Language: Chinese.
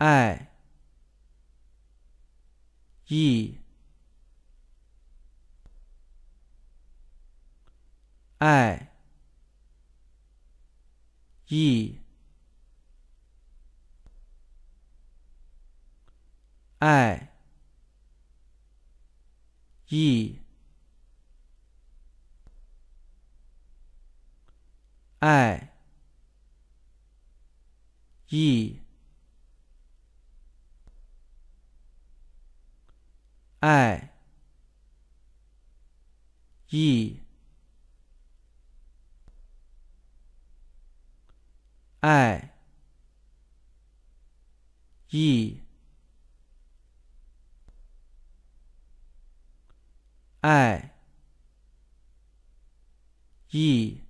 i e i e i e i e i e i e i e